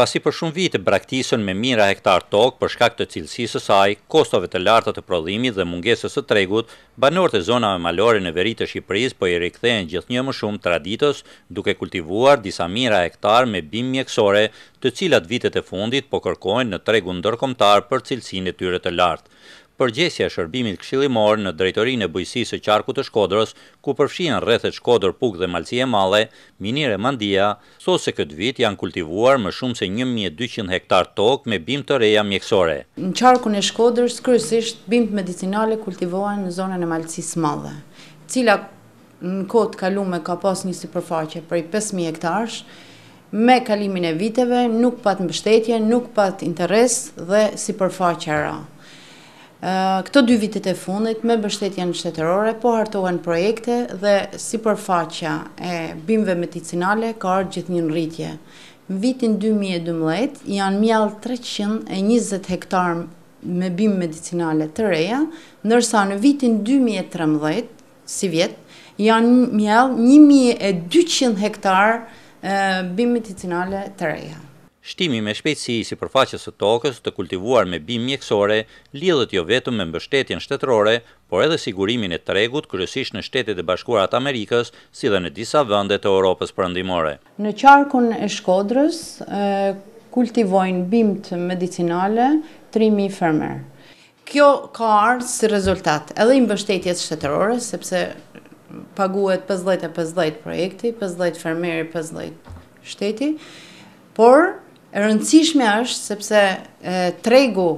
pasi për shumë vite braktisën me mira hektar tokë për shkak të cilësisë saj, kostove të lartë të prodhimit dhe mungesës të tregut, banorët e zonave malore në veri të Shqipëris për po i rikëthejnë gjithë një më shumë traditos duke kultivuar disa mira hektar me bim mjekësore të cilat vitet e fundit po kërkojnë në tregun dërkomtar për cilësin e tyre të lartë përgjesja shërbimit këshillimor në drejtorinë e bujësisë së qarkut të Shkodrës, ku përfshihen rrethet Shkodrë, Pukë dhe Malësie e Madhe, Minire Mandia, thosë se këtë vit janë kultivuar më shumë se 1200 hektar tokë me bimë të reja mjekësore. Në qarkun e Shkodrës kryesisht bimët medicinale kultivohen në zonën e Malcisë së Madhe, cila në kohë të kaluar ka pasur një sipërfaqe prej 5000 hektarës, me kalimin e viteve nuk pat mbështetje, nuk pat interes dhe sipërfaqe ra. Këto dy vitit e fundit me bështetja në shtetërore, po hartohen projekte dhe si përfaqja e bimve medicinale ka arë gjithë një nëritje. Në vitin 2012 janë mjallë 320 hektarë me bimë medicinale të reja, nërsa në vitin 2013, si vjetë, janë mjallë 1200 hektarë bimë medicinale të reja. Shtimi me shpejtësi si përfaqës të tokës të kultivuar me bim mjekësore, lidhët jo vetëm me mbështetjen shtetërore, por edhe sigurimin e tregut kërësisht në shtetet e bashkurat Amerikës, si dhe në disa vëndet e Europës përëndimore. Në qarkun e shkodrës, kultivojnë të medicinale 3.000 fermer. Kjo ka ardhë si rezultat edhe i mbështetjes shtetërore, sepse paguhet 50 e 50 projekti, 50 fermeri, 50 shteti, por E rëndësishme është sepse e, tregu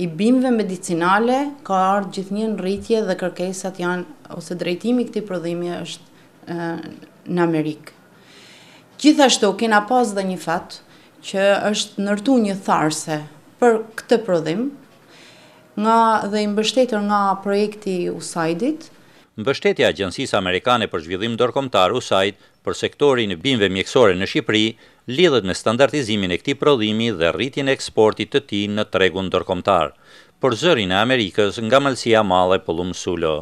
i bimëve medicinale ka ardhur gjithnjë në rritje dhe kërkesat janë ose drejtimi i këtij prodhimi është e, në Amerikë. Gjithashtu kena pas dhe një fat që është nërtu një tharse për këtë prodhim nga dhe imbështetër nga projekti USAID-it, Mbështetja e Agjencisë Amerikane për Zhvillim Ndërkombëtar USAID për sektorin e bimëve mjekësore në Shqipëri lidhet me standardizimin e këtij prodhimi dhe rritjen e eksportit të tij në tregun ndërkombëtar, për zërin e Amerikës nga Malësia Madhe Sulo.